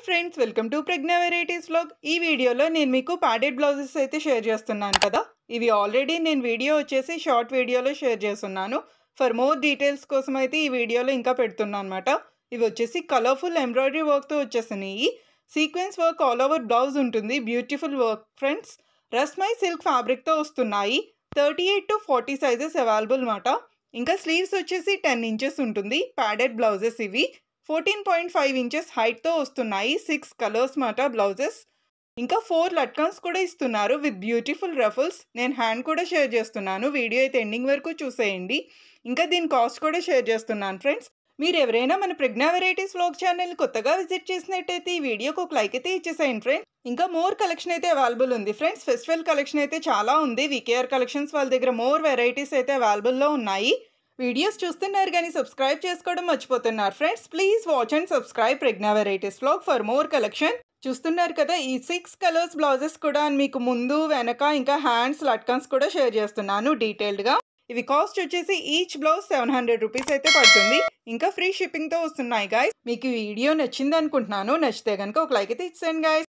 hi friends welcome to Pragya varieties blog ఈ వీడియోలో నేను మీకు ప్యాడెడ్ బ్లౌజెస్ అయితే షేర్ చేస్తున్నాను కదా ఇవి ఆల్రెడీ నేను వీడియో వచ్చేసి షార్ట్ వీడియోలో షేర్ చేస్తున్నాను ఫర్ మోర్ డీటెయిల్స్ కోసం అయితే ఈ వీడియోలో ఇంకా పెడుతున్నాను అనమాట ఇవి వచ్చేసి కలర్ఫుల్ ఎంబ్రాయిడరీ వర్క్తో వచ్చేసినాయి sequence work all over blouse ఉంటుంది బ్యూటిఫుల్ వర్క్ ఫ్రెండ్స్ రస్మై సిల్క్ ఫ్యాబ్రిక్తో వస్తున్నాయి thirty eight to forty sizes available అనమాట ఇంకా స్లీవ్స్ వచ్చేసి టెన్ ఇంచెస్ ఉంటుంది ప్యాడెడ్ బ్లౌజెస్ ఇవి ఫోర్టీన్ పాయింట్ ఫైవ్ ఇంచెస్ హైట్తో వస్తున్నాయి సిక్స్ కలర్స్ మాట బ్లౌజెస్ ఇంకా ఫోర్ లట్కన్స్ కూడా ఇస్తున్నారు విత్ బ్యూటిఫుల్ రఫుల్స్ నేను హ్యాండ్ కూడా షేర్ చేస్తున్నాను వీడియో అయితే ఎండింగ్ వరకు చూసేయండి ఇంకా దీని కాస్ట్ కూడా షేర్ చేస్తున్నాను ఫ్రెండ్స్ మీరు ఎవరైనా మన ప్రజ్ఞా వెరైటీస్ వ్లాగ్ ఛానల్ కొత్తగా విజిట్ చేసినట్టయితే ఈ వీడియోకి ఒక లైక్ అయితే ఇచ్చేసేయండి ఫ్రెండ్స్ ఇంకా మోర్ కలెక్షన్ అయితే అవైలబుల్ ఉంది ఫ్రెండ్స్ ఫెస్టివల్ కలెక్షన్ అయితే చాలా ఉంది వికేఆర్ కలెక్షన్స్ వాళ్ళ దగ్గర మోర్ వెరైటీస్ అయితే అవైలబుల్లో ఉన్నాయి వీడియోస్ చూస్తున్నారు కానీ సబ్స్క్రైబ్ చేసుకోవడం మర్చిపోతున్నారు friends please watch and subscribe Pragya varieties blog for more collection చూస్తున్నారు కదా ఈ సిక్స్ కలర్స్ బ్లౌజెస్ కూడా మీకు ముందు వెనక ఇంకా హ్యాండ్స్ లట్కన్స్ కూడా షేర్ చేస్తున్నాను డీటెయిల్డ్గా ఇవి కాస్ట్ వచ్చేసి each blouse seven hundred rupees అయితే పడుతుంది ఇంకా ఫ్రీ షిప్పింగ్తో వస్తున్నాయి గాయస్ మీకు వీడియో నచ్చింది అనుకుంటున్నాను నచ్చితే కనుక ఒక లైక్ అయితే ఇచ్చేయండి గాయస్